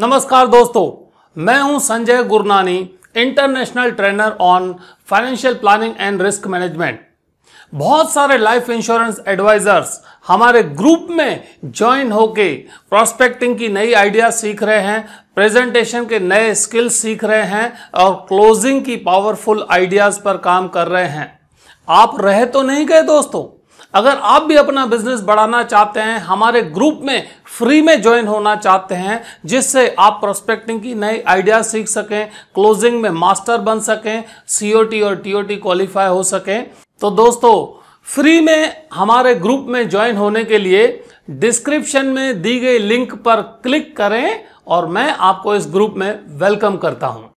नमस्कार दोस्तों मैं हूं Sanjay Gurnani international trainer on financial planning and risk management बहुत सारे लाइफ इंश्योरेंस एडवाइजर्स हमारे ग्रुप में ज्वाइन होके प्रोस्पेक्टिंग की नई आइडिया सीख रहे हैं प्रेजेंटेशन के नए स्किल्स सीख रहे हैं और क्लोजिंग की पावरफुल आइडियाज पर काम कर रहे हैं आप रहे तो नहीं गए दोस्तों अगर आप भी अपना बिजनेस बढ़ाना चाहते हैं हमारे ग्रुप में फ्री में ज्वाइन होना चाहते हैं जिससे आप प्रोस्पेक्टिंग की नई आइडिया सीख सकें क्लोजिंग में मास्टर बन सकें सीओटी और टीओटी क्वालिफाई हो सकें तो दोस्तों फ्री में हमारे ग्रुप में ज्वाइन होने के लिए डिस्क्रिप्शन में दी गई लिंक पर क्लिक करें और मैं आपको इस ग्रुप में वेलकम करता हूं